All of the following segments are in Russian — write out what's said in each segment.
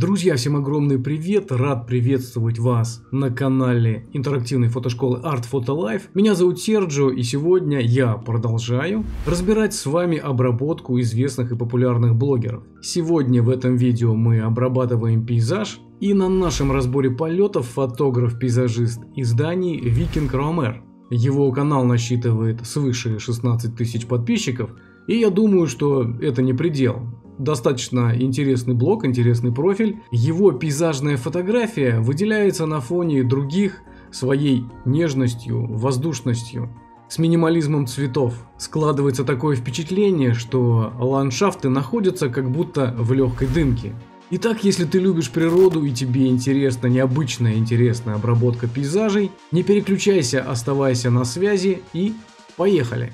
Друзья, всем огромный привет! Рад приветствовать вас на канале интерактивной фотошколы Art Photo Life. Меня зовут Серджио и сегодня я продолжаю разбирать с вами обработку известных и популярных блогеров. Сегодня в этом видео мы обрабатываем пейзаж и на нашем разборе полетов фотограф-пейзажист изданий Викинг Ромер. Его канал насчитывает свыше 16 тысяч подписчиков, и я думаю, что это не предел достаточно интересный блог, интересный профиль. Его пейзажная фотография выделяется на фоне других своей нежностью, воздушностью, с минимализмом цветов. Складывается такое впечатление, что ландшафты находятся как будто в легкой дымке. Итак, если ты любишь природу и тебе интересна необычная интересная обработка пейзажей, не переключайся, оставайся на связи и поехали!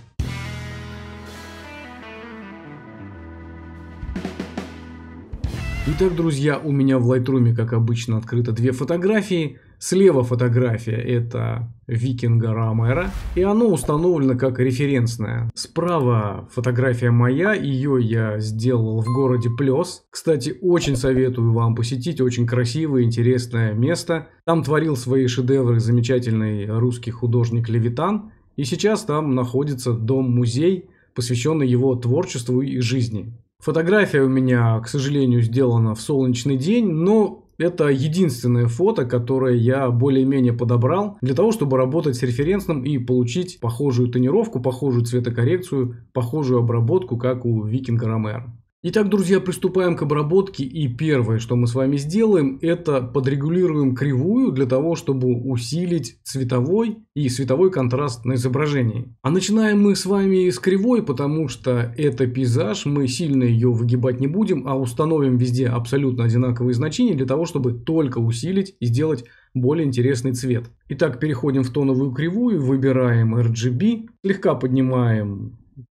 Итак, друзья, у меня в Lightroom, как обычно, открыто две фотографии. Слева фотография – это викинга Ромера, и оно установлено как референсное. Справа фотография моя, ее я сделал в городе Плес. Кстати, очень советую вам посетить, очень красивое, интересное место. Там творил свои шедевры замечательный русский художник Левитан, и сейчас там находится дом-музей, посвященный его творчеству и жизни. Фотография у меня, к сожалению, сделана в солнечный день, но это единственное фото, которое я более-менее подобрал для того, чтобы работать с референсным и получить похожую тонировку, похожую цветокоррекцию, похожую обработку, как у Викинга Ромеро. Итак, друзья, приступаем к обработке. И первое, что мы с вами сделаем, это подрегулируем кривую для того, чтобы усилить цветовой и световой контраст на изображении. А начинаем мы с вами с кривой, потому что это пейзаж, мы сильно ее выгибать не будем, а установим везде абсолютно одинаковые значения для того, чтобы только усилить и сделать более интересный цвет. Итак, переходим в тоновую кривую, выбираем RGB, слегка поднимаем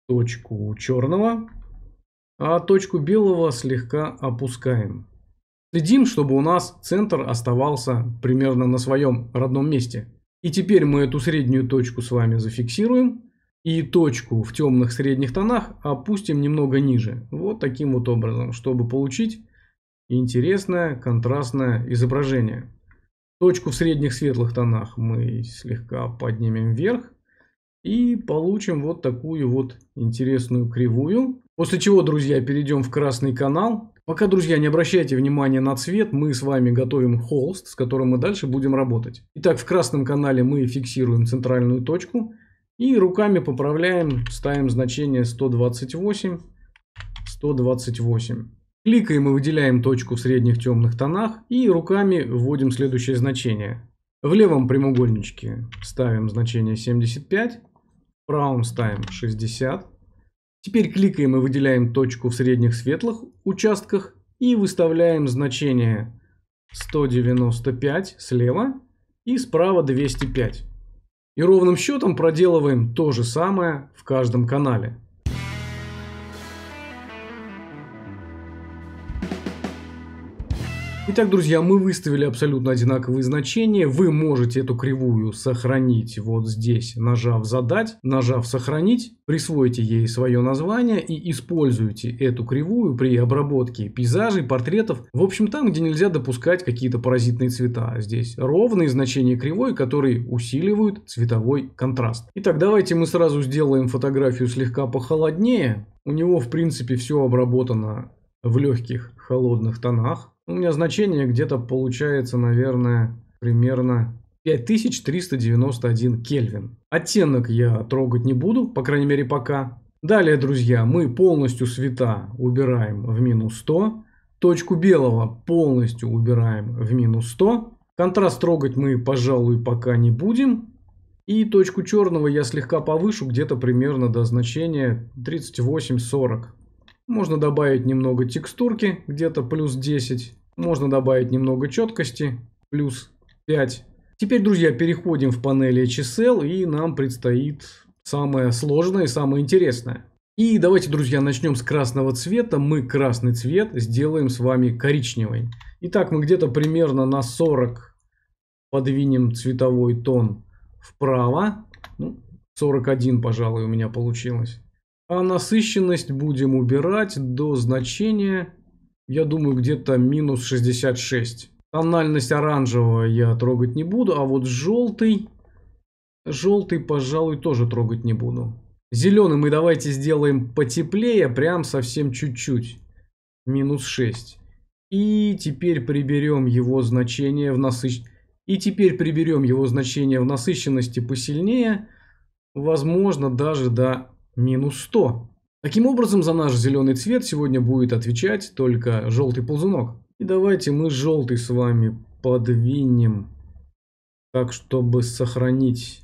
точку черного, а точку белого слегка опускаем. Следим, чтобы у нас центр оставался примерно на своем родном месте. И теперь мы эту среднюю точку с вами зафиксируем и точку в темных средних тонах опустим немного ниже. Вот таким вот образом, чтобы получить интересное контрастное изображение. Точку в средних светлых тонах мы слегка поднимем вверх и получим вот такую вот интересную кривую. После чего, друзья, перейдем в красный канал. Пока, друзья, не обращайте внимания на цвет, мы с вами готовим холст, с которым мы дальше будем работать. Итак, в красном канале мы фиксируем центральную точку и руками поправляем, ставим значение 128, 128. Кликаем и выделяем точку в средних темных тонах и руками вводим следующее значение. В левом прямоугольничке ставим значение 75, в правом ставим 60, Теперь кликаем и выделяем точку в средних светлых участках и выставляем значение 195 слева и справа 205. И ровным счетом проделываем то же самое в каждом канале. Итак, друзья, мы выставили абсолютно одинаковые значения. Вы можете эту кривую сохранить вот здесь, нажав «Задать», нажав «Сохранить», присвоите ей свое название и используйте эту кривую при обработке пейзажей, портретов. В общем, там, где нельзя допускать какие-то паразитные цвета. Здесь ровные значения кривой, которые усиливают цветовой контраст. Итак, давайте мы сразу сделаем фотографию слегка похолоднее. У него, в принципе, все обработано в легких холодных тонах. У меня значение где-то получается, наверное, примерно 5391 Кельвин. Оттенок я трогать не буду, по крайней мере пока. Далее, друзья, мы полностью света убираем в минус 100. Точку белого полностью убираем в минус 100. Контраст трогать мы, пожалуй, пока не будем. И точку черного я слегка повышу, где-то примерно до значения 38-40. Можно добавить немного текстурки, где-то плюс 10. Можно добавить немного четкости, плюс 5. Теперь, друзья, переходим в панель HSL и нам предстоит самое сложное и самое интересное. И давайте, друзья, начнем с красного цвета. Мы красный цвет сделаем с вами коричневый. Итак, мы где-то примерно на 40 подвинем цветовой тон вправо. Ну, 41, пожалуй, у меня получилось. А насыщенность будем убирать до значения, я думаю, где-то минус 66. Тональность оранжевого я трогать не буду, а вот желтый, желтый, пожалуй, тоже трогать не буду. Зеленый мы давайте сделаем потеплее, прям совсем чуть-чуть. Минус 6. И теперь приберем его значение в насыщенности. И теперь приберем его значение в насыщенности посильнее. Возможно, даже до минус 100. Таким образом, за наш зеленый цвет сегодня будет отвечать только желтый ползунок. И давайте мы желтый с вами подвинем так, чтобы сохранить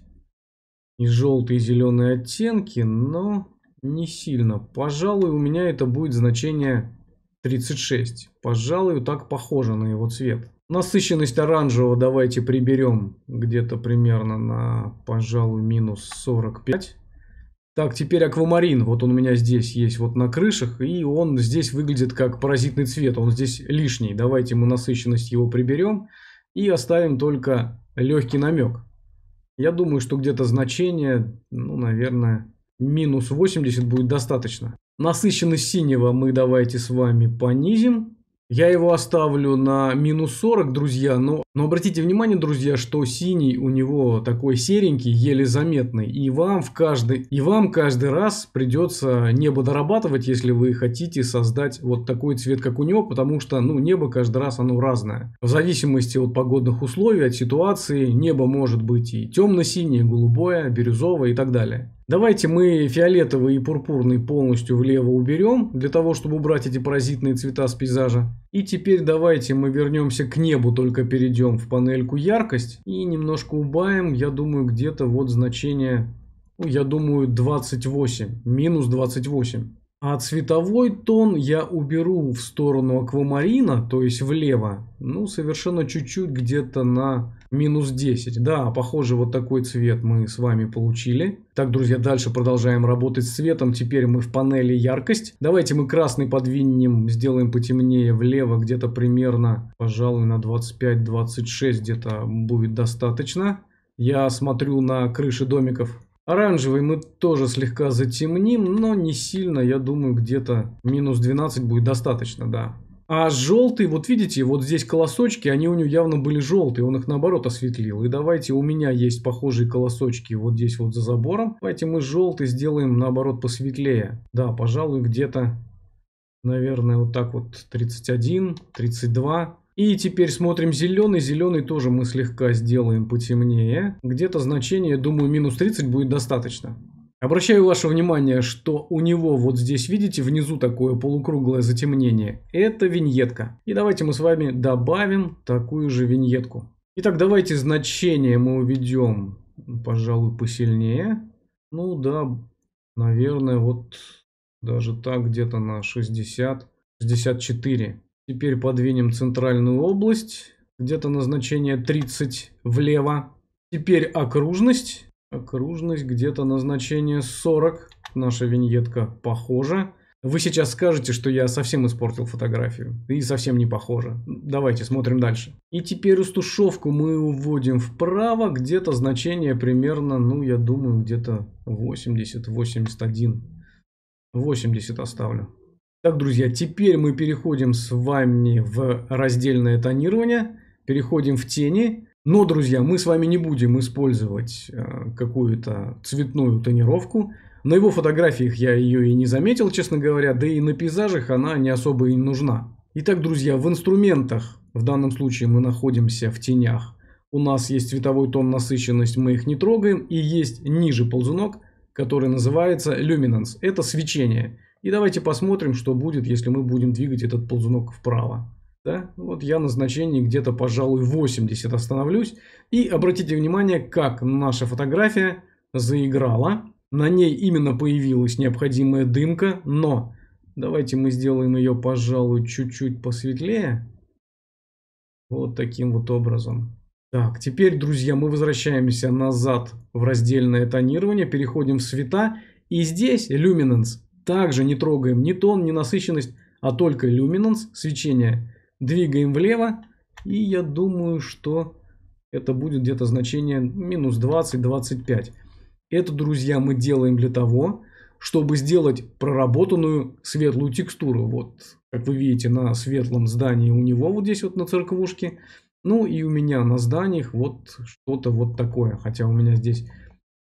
и желтые, и зеленые оттенки, но не сильно. Пожалуй, у меня это будет значение 36. Пожалуй, так похоже на его цвет. Насыщенность оранжевого давайте приберем где-то примерно на, пожалуй, минус 45. Так, теперь аквамарин. Вот он у меня здесь есть, вот на крышах. И он здесь выглядит как паразитный цвет. Он здесь лишний. Давайте мы насыщенность его приберем. И оставим только легкий намек. Я думаю, что где-то значение, ну, наверное, минус 80 будет достаточно. Насыщенность синего мы давайте с вами понизим. Я его оставлю на минус 40, друзья, но, но обратите внимание, друзья, что синий у него такой серенький, еле заметный. И вам, в каждый, и вам каждый раз придется небо дорабатывать, если вы хотите создать вот такой цвет, как у него, потому что ну, небо каждый раз оно разное. В зависимости от погодных условий, от ситуации, небо может быть и темно-синее, голубое, бирюзовое и так далее. Давайте мы фиолетовый и пурпурный полностью влево уберем, для того, чтобы убрать эти паразитные цвета с пейзажа. И теперь давайте мы вернемся к небу, только перейдем в панельку яркость и немножко убавим, я думаю, где-то вот значение, ну, я думаю, 28, минус 28. А цветовой тон я уберу в сторону аквамарина, то есть влево, ну, совершенно чуть-чуть, где-то на минус 10. Да, похоже, вот такой цвет мы с вами получили. Так, друзья, дальше продолжаем работать с цветом. Теперь мы в панели яркость. Давайте мы красный подвинем, сделаем потемнее влево, где-то примерно, пожалуй, на 25-26 где-то будет достаточно. Я смотрю на крыши домиков Оранжевый мы тоже слегка затемним, но не сильно, я думаю, где-то минус 12 будет достаточно, да. А желтый, вот видите, вот здесь колосочки, они у него явно были желтые, он их наоборот осветлил. И давайте, у меня есть похожие колосочки вот здесь вот за забором. Давайте мы желтый сделаем наоборот посветлее. Да, пожалуй, где-то, наверное, вот так вот 31, 32. И теперь смотрим зеленый. Зеленый тоже мы слегка сделаем потемнее. Где-то значение, думаю, минус 30 будет достаточно. Обращаю ваше внимание, что у него вот здесь, видите, внизу такое полукруглое затемнение. Это виньетка. И давайте мы с вами добавим такую же виньетку. Итак, давайте значение мы уведем, пожалуй, посильнее. Ну да, наверное, вот даже так где-то на 60, 64. Теперь подвинем центральную область. Где-то назначение 30 влево. Теперь окружность. Окружность где-то назначение 40. Наша виньетка похожа. Вы сейчас скажете, что я совсем испортил фотографию. И совсем не похоже. Давайте смотрим дальше. И теперь устушевку мы уводим вправо. Где-то значение примерно, ну я думаю, где-то 80, 81. 80 оставлю. Так, друзья, теперь мы переходим с вами в раздельное тонирование, переходим в тени. Но, друзья, мы с вами не будем использовать э, какую-то цветную тонировку. На его фотографиях я ее и не заметил, честно говоря, да и на пейзажах она не особо и нужна. Итак, друзья, в инструментах, в данном случае мы находимся в тенях, у нас есть цветовой тон насыщенность, мы их не трогаем, и есть ниже ползунок, который называется luminance, это свечение. И давайте посмотрим, что будет, если мы будем двигать этот ползунок вправо. Да? Ну вот я на значении где-то, пожалуй, 80 остановлюсь. И обратите внимание, как наша фотография заиграла. На ней именно появилась необходимая дымка, но давайте мы сделаем ее, пожалуй, чуть-чуть посветлее. Вот таким вот образом. Так, теперь, друзья, мы возвращаемся назад в раздельное тонирование, переходим в цвета. И здесь Luminance также не трогаем ни тон, ни насыщенность, а только люминанс, свечение. Двигаем влево. И я думаю, что это будет где-то значение минус 20-25. Это, друзья, мы делаем для того, чтобы сделать проработанную светлую текстуру. Вот, как вы видите, на светлом здании у него вот здесь вот на церковушке Ну и у меня на зданиях вот что-то вот такое. Хотя у меня здесь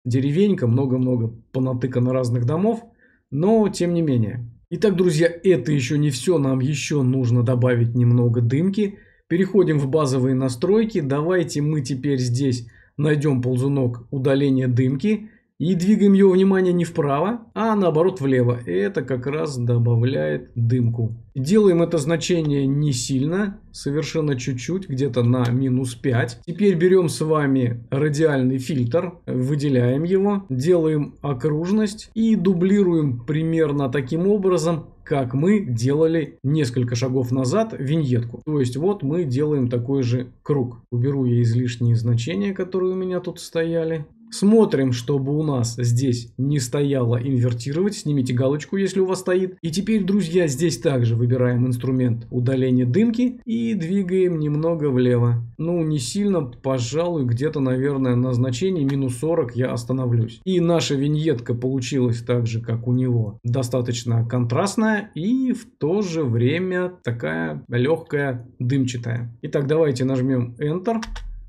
деревенька, много-много понатыкано разных домов но тем не менее. Итак, друзья, это еще не все, нам еще нужно добавить немного дымки. Переходим в базовые настройки, давайте мы теперь здесь найдем ползунок удаления дымки и двигаем его внимание не вправо, а наоборот влево. И это как раз добавляет дымку. Делаем это значение не сильно, совершенно чуть-чуть, где-то на минус 5. Теперь берем с вами радиальный фильтр, выделяем его, делаем окружность и дублируем примерно таким образом, как мы делали несколько шагов назад виньетку. То есть вот мы делаем такой же круг. Уберу я излишние значения, которые у меня тут стояли. Смотрим, чтобы у нас здесь не стояло инвертировать, снимите галочку, если у вас стоит. И теперь, друзья, здесь также выбираем инструмент удаления дымки и двигаем немного влево. Ну, не сильно, пожалуй, где-то, наверное, на значении минус 40 я остановлюсь. И наша виньетка получилась так же, как у него, достаточно контрастная и в то же время такая легкая дымчатая. Итак, давайте нажмем Enter,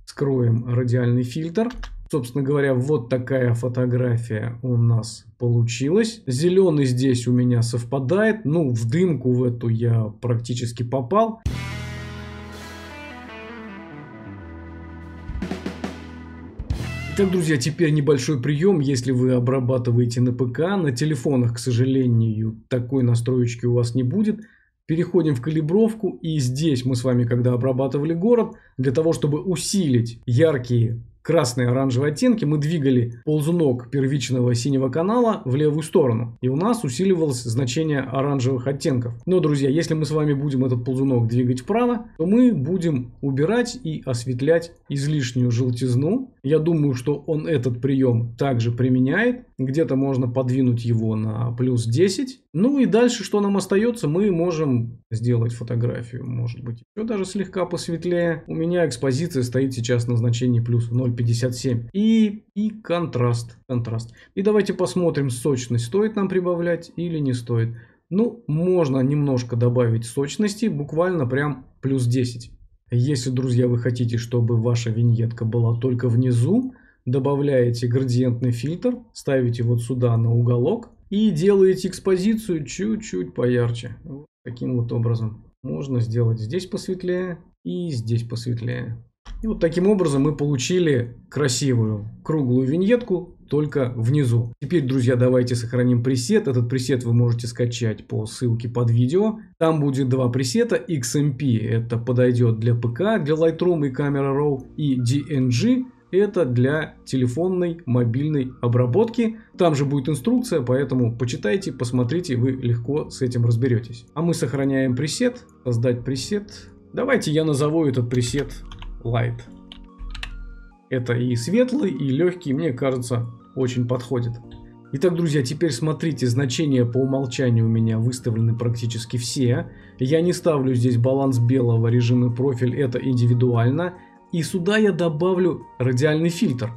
скроем радиальный фильтр. Собственно говоря, вот такая фотография у нас получилась. Зеленый здесь у меня совпадает. Ну, в дымку в эту я практически попал. Итак, друзья, теперь небольшой прием, если вы обрабатываете на ПК. На телефонах, к сожалению, такой настроечки у вас не будет. Переходим в калибровку и здесь мы с вами, когда обрабатывали город, для того, чтобы усилить яркие красные оранжевые оттенки, мы двигали ползунок первичного синего канала в левую сторону. И у нас усиливалось значение оранжевых оттенков. Но, друзья, если мы с вами будем этот ползунок двигать вправо, то мы будем убирать и осветлять излишнюю желтизну. Я думаю, что он этот прием также применяет. Где-то можно подвинуть его на плюс 10 ну и дальше, что нам остается, мы можем сделать фотографию, может быть, еще даже слегка посветлее. У меня экспозиция стоит сейчас на значении плюс 0,57. И, и контраст, контраст. И давайте посмотрим сочность, стоит нам прибавлять или не стоит. Ну, можно немножко добавить сочности, буквально прям плюс 10. Если, друзья, вы хотите, чтобы ваша виньетка была только внизу, добавляете градиентный фильтр, ставите вот сюда на уголок, и делаете экспозицию чуть-чуть поярче. Вот таким вот образом. Можно сделать здесь посветлее и здесь посветлее. И вот таким образом мы получили красивую круглую виньетку, только внизу. Теперь, друзья, давайте сохраним пресет. Этот пресет вы можете скачать по ссылке под видео. Там будет два пресета. XMP это подойдет для ПК, для Lightroom и Camera Raw. И DNG это для телефонной мобильной обработки. Там же будет инструкция, поэтому почитайте, посмотрите, вы легко с этим разберетесь. А мы сохраняем пресет, создать пресет. Давайте я назову этот пресет Light. Это и светлый, и легкий, мне кажется, очень подходит. Итак, друзья, теперь смотрите, значения по умолчанию у меня выставлены практически все. Я не ставлю здесь баланс белого, режим и профиль, это индивидуально. И сюда я добавлю радиальный фильтр.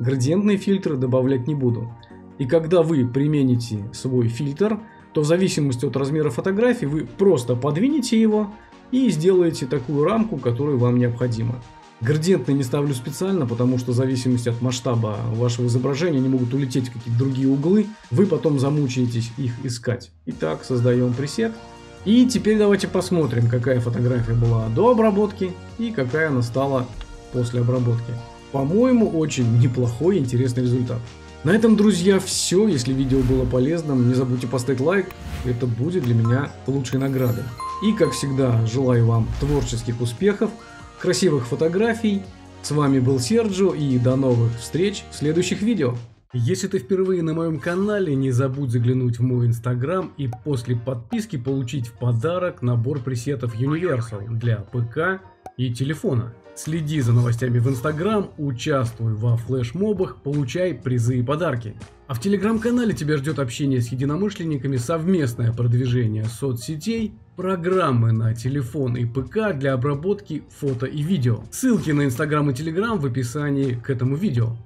Градиентные фильтры добавлять не буду. И когда вы примените свой фильтр, то в зависимости от размера фотографии вы просто подвинете его и сделаете такую рамку, которая вам необходимо. Градиентные не ставлю специально, потому что в зависимости от масштаба вашего изображения они могут улететь в какие-то другие углы, вы потом замучаетесь их искать. Итак, создаем пресет. И теперь давайте посмотрим, какая фотография была до обработки и какая она стала после обработки. По-моему, очень неплохой интересный результат. На этом, друзья, все. Если видео было полезным, не забудьте поставить лайк. Это будет для меня лучшей наградой. И, как всегда, желаю вам творческих успехов, красивых фотографий. С вами был Серджио и до новых встреч в следующих видео. Если ты впервые на моем канале, не забудь заглянуть в мой инстаграм и после подписки получить в подарок набор пресетов Universal для ПК и телефона. Следи за новостями в Инстаграм, участвуй во флешмобах, получай призы и подарки. А в Телеграм-канале тебя ждет общение с единомышленниками, совместное продвижение соцсетей, программы на телефон и ПК для обработки фото и видео. Ссылки на Инстаграм и Телеграм в описании к этому видео.